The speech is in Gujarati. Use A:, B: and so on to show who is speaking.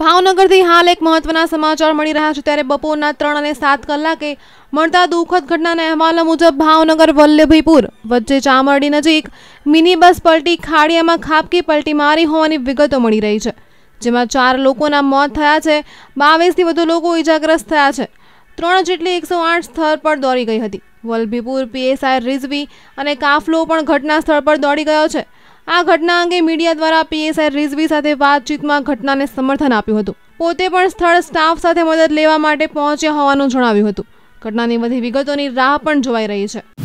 A: ભાવનગરથી હાલ એક મહત્વના સમાચાર મળી રહ્યા છે ત્યારે બપોરના ત્રણ અને સાત કલાકે મળતા દુઃખદ ઘટનાના અહેવાલો મુજબ ભાવનગર વલ્લભીપુર વચ્ચે ચામરડી નજીક મિની બસ પલટી ખાડિયામાં ખાબકી પલટી મારી હોવાની વિગતો મળી રહી છે જેમાં ચાર લોકોના મોત થયા છે બાવીસથી વધુ લોકો ઇજાગ્રસ્ત થયા છે ત્રણ જેટલી એકસો આઠ સ્થળ પર દોડી ગઈ હતી વલ્લભીપુર પીએસઆઈ રિઝવી અને કાફલો પણ ઘટના સ્થળ પર દોડી ગયો છે આ ઘટના અંગે મીડિયા દ્વારા પીએસઆઈ રિઝવી સાથે વાતચીતમાં ઘટનાને સમર્થન આપ્યું હતું પોતે પણ સ્થળ સ્ટાફ સાથે મદદ લેવા માટે પહોંચ્યા હોવાનું જણાવ્યું હતું ઘટનાની બધી વિગતોની રાહ પણ જોવાઈ રહી છે